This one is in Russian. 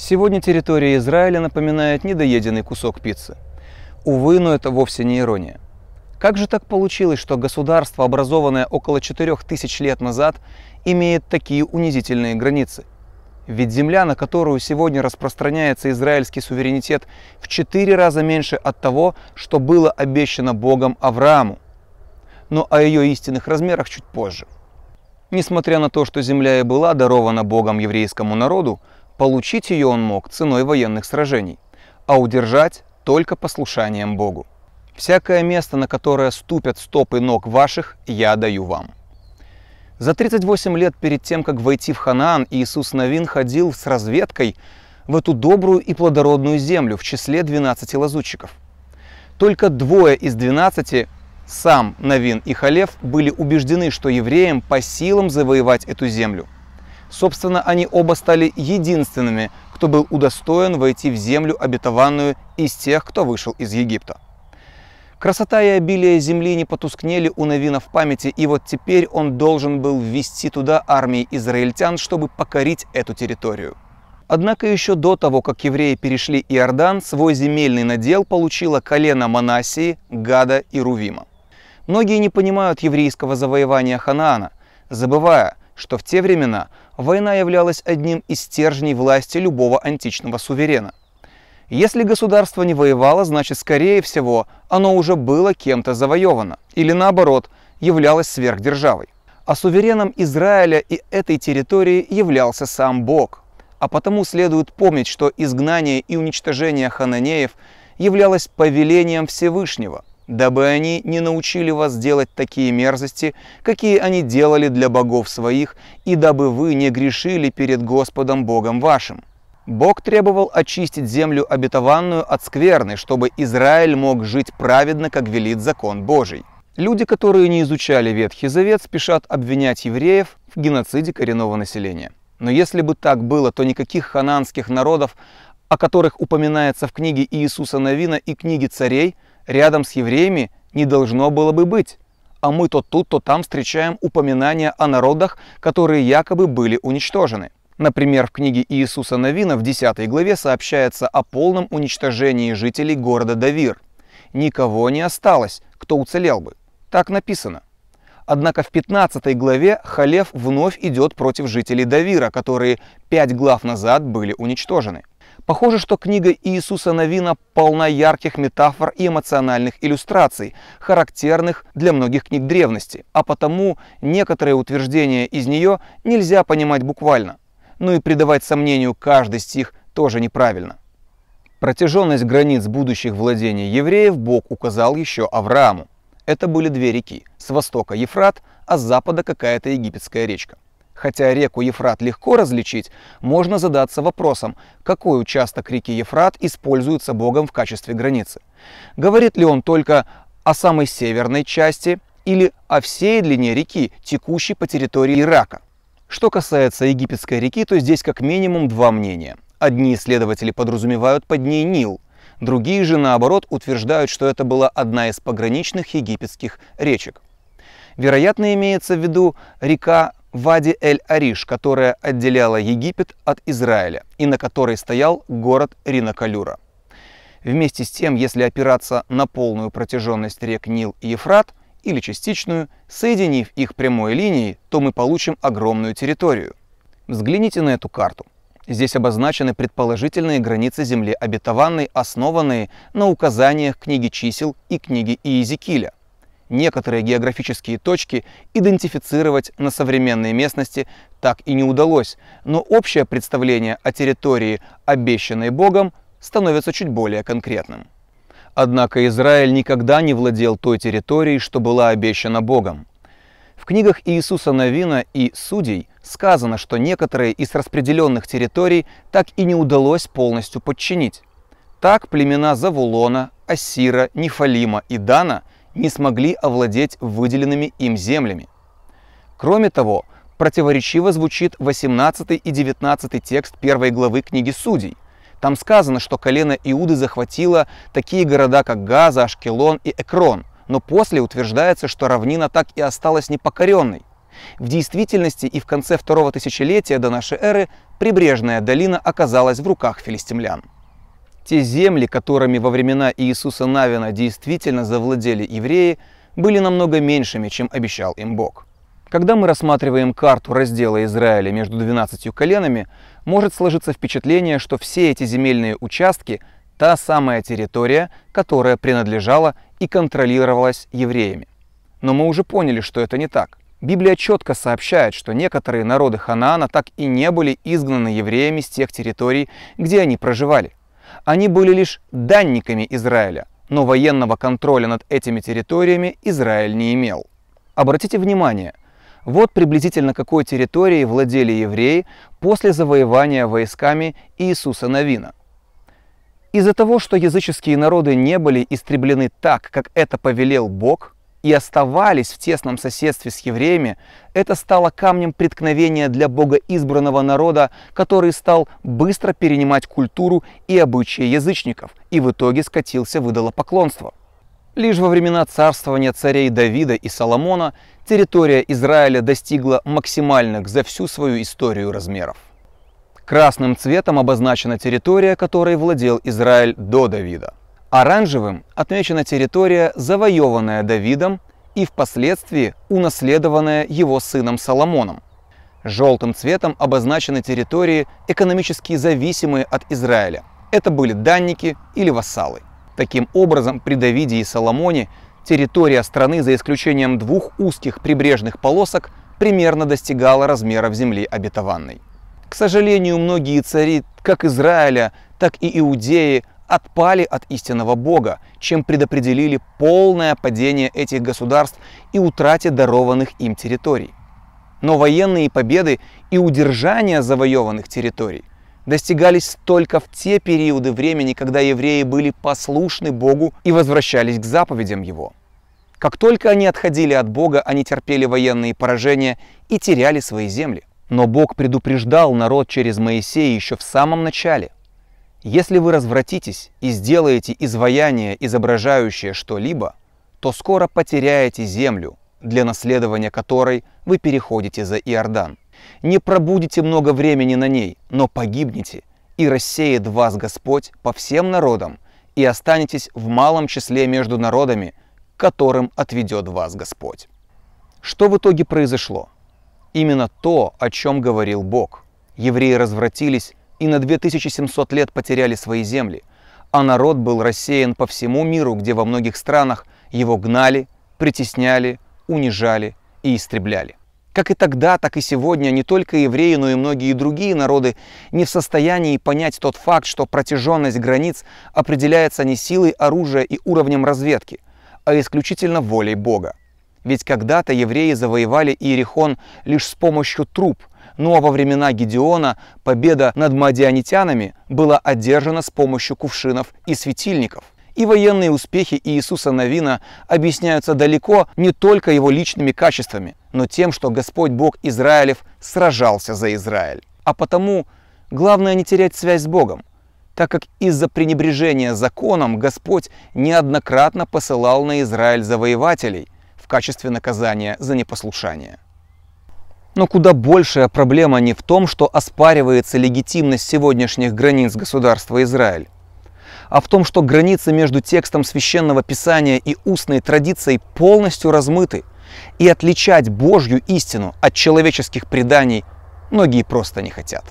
Сегодня территория Израиля напоминает недоеденный кусок пиццы. Увы, но это вовсе не ирония. Как же так получилось, что государство, образованное около 4000 лет назад, имеет такие унизительные границы? Ведь земля, на которую сегодня распространяется израильский суверенитет, в четыре раза меньше от того, что было обещано Богом Аврааму. Но ну, о а ее истинных размерах чуть позже. Несмотря на то, что земля и была дарована Богом еврейскому народу, Получить ее он мог ценой военных сражений, а удержать только послушанием Богу. Всякое место, на которое ступят стопы ног ваших, я даю вам. За 38 лет перед тем, как войти в Ханаан, Иисус Новин ходил с разведкой в эту добрую и плодородную землю в числе 12 лазутчиков. Только двое из 12, сам Новин и Халев, были убеждены, что евреям по силам завоевать эту землю – Собственно, они оба стали единственными, кто был удостоен войти в землю обетованную из тех, кто вышел из Египта. Красота и обилие земли не потускнели у Навина в памяти, и вот теперь он должен был ввести туда армии израильтян, чтобы покорить эту территорию. Однако еще до того, как евреи перешли Иордан, свой земельный надел получило колено Манасии, Гада и Рувима. Многие не понимают еврейского завоевания Ханаана, забывая, что в те времена война являлась одним из стержней власти любого античного суверена. Если государство не воевало, значит, скорее всего, оно уже было кем-то завоевано, или наоборот, являлось сверхдержавой. А сувереном Израиля и этой территории являлся сам Бог. А потому следует помнить, что изгнание и уничтожение хананеев являлось повелением Всевышнего – дабы они не научили вас делать такие мерзости, какие они делали для богов своих, и дабы вы не грешили перед Господом Богом вашим. Бог требовал очистить землю обетованную от скверны, чтобы Израиль мог жить праведно, как велит закон Божий. Люди, которые не изучали Ветхий Завет, спешат обвинять евреев в геноциде коренного населения. Но если бы так было, то никаких хананских народов, о которых упоминается в книге Иисуса Новина и книге царей – рядом с евреями не должно было бы быть, а мы то тут, то там встречаем упоминания о народах, которые якобы были уничтожены. Например, в книге Иисуса Новина в 10 главе сообщается о полном уничтожении жителей города Давир. Никого не осталось, кто уцелел бы. Так написано. Однако в 15 главе Халев вновь идет против жителей Давира, которые пять глав назад были уничтожены. Похоже, что книга Иисуса Новина полна ярких метафор и эмоциональных иллюстраций, характерных для многих книг древности, а потому некоторые утверждения из нее нельзя понимать буквально. Ну и придавать сомнению каждый стих тоже неправильно. Протяженность границ будущих владений евреев Бог указал еще Аврааму. Это были две реки, с востока Ефрат, а с запада какая-то египетская речка. Хотя реку Ефрат легко различить, можно задаться вопросом, какой участок реки Ефрат используется Богом в качестве границы. Говорит ли он только о самой северной части или о всей длине реки, текущей по территории Ирака? Что касается египетской реки, то здесь как минимум два мнения. Одни исследователи подразумевают под ней Нил, другие же наоборот утверждают, что это была одна из пограничных египетских речек. Вероятно, имеется в виду река Вади-эль-Ариш, которая отделяла Египет от Израиля и на которой стоял город Ринокалюра. Вместе с тем, если опираться на полную протяженность рек Нил и Ефрат, или частичную, соединив их прямой линией, то мы получим огромную территорию. Взгляните на эту карту. Здесь обозначены предположительные границы земли обетованной, основанные на указаниях книги чисел и книги Иезекииля некоторые географические точки идентифицировать на современной местности так и не удалось, но общее представление о территории, обещанной Богом, становится чуть более конкретным. Однако Израиль никогда не владел той территорией, что была обещана Богом. В книгах Иисуса Новина и Судей сказано, что некоторые из распределенных территорий так и не удалось полностью подчинить. Так племена Завулона, Асира, Нефалима и Дана – не смогли овладеть выделенными им землями. Кроме того, противоречиво звучит 18 и 19 текст первой главы книги Судей. Там сказано, что колено Иуды захватило такие города, как Газа, Ашкелон и Экрон, но после утверждается, что равнина так и осталась непокоренной. В действительности и в конце второго тысячелетия до нашей эры прибрежная долина оказалась в руках филистимлян. Те земли, которыми во времена Иисуса Навина действительно завладели евреи, были намного меньшими, чем обещал им Бог. Когда мы рассматриваем карту раздела Израиля между 12 коленами, может сложиться впечатление, что все эти земельные участки – та самая территория, которая принадлежала и контролировалась евреями. Но мы уже поняли, что это не так. Библия четко сообщает, что некоторые народы Ханаана так и не были изгнаны евреями с тех территорий, где они проживали. Они были лишь данниками Израиля, но военного контроля над этими территориями Израиль не имел. Обратите внимание, вот приблизительно какой территорией владели евреи после завоевания войсками Иисуса Навина. Из-за того, что языческие народы не были истреблены так, как это повелел Бог, и оставались в тесном соседстве с евреями, это стало камнем преткновения для Бога избранного народа, который стал быстро перенимать культуру и обычаи язычников, и в итоге скатился в идолопоклонство. Лишь во времена царствования царей Давида и Соломона территория Израиля достигла максимальных за всю свою историю размеров. Красным цветом обозначена территория, которой владел Израиль до Давида. Оранжевым отмечена территория, завоеванная Давидом и впоследствии унаследованная его сыном Соломоном. Желтым цветом обозначены территории, экономически зависимые от Израиля. Это были данники или вассалы. Таким образом, при Давиде и Соломоне территория страны, за исключением двух узких прибрежных полосок, примерно достигала размеров земли обетованной. К сожалению, многие цари, как Израиля, так и Иудеи, отпали от истинного Бога, чем предопределили полное падение этих государств и утрате дарованных им территорий. Но военные победы и удержание завоеванных территорий достигались только в те периоды времени, когда евреи были послушны Богу и возвращались к заповедям Его. Как только они отходили от Бога, они терпели военные поражения и теряли свои земли. Но Бог предупреждал народ через Моисея еще в самом начале. Если вы развратитесь и сделаете изваяние, изображающее что-либо, то скоро потеряете землю, для наследования которой вы переходите за Иордан. Не пробудете много времени на ней, но погибнете, и рассеет вас Господь по всем народам, и останетесь в малом числе между народами, которым отведет вас Господь. Что в итоге произошло? Именно то, о чем говорил Бог. Евреи развратились и на 2700 лет потеряли свои земли, а народ был рассеян по всему миру, где во многих странах его гнали, притесняли, унижали и истребляли. Как и тогда, так и сегодня не только евреи, но и многие другие народы не в состоянии понять тот факт, что протяженность границ определяется не силой оружия и уровнем разведки, а исключительно волей Бога. Ведь когда-то евреи завоевали Иерихон лишь с помощью труп, ну а во времена Гедеона победа над мадианитянами была одержана с помощью кувшинов и светильников. И военные успехи Иисуса Навина объясняются далеко не только его личными качествами, но тем, что Господь Бог Израилев сражался за Израиль. А потому главное не терять связь с Богом, так как из-за пренебрежения законом Господь неоднократно посылал на Израиль завоевателей – в качестве наказания за непослушание. Но куда большая проблема не в том, что оспаривается легитимность сегодняшних границ государства Израиль, а в том, что границы между текстом священного писания и устной традицией полностью размыты, и отличать Божью истину от человеческих преданий многие просто не хотят.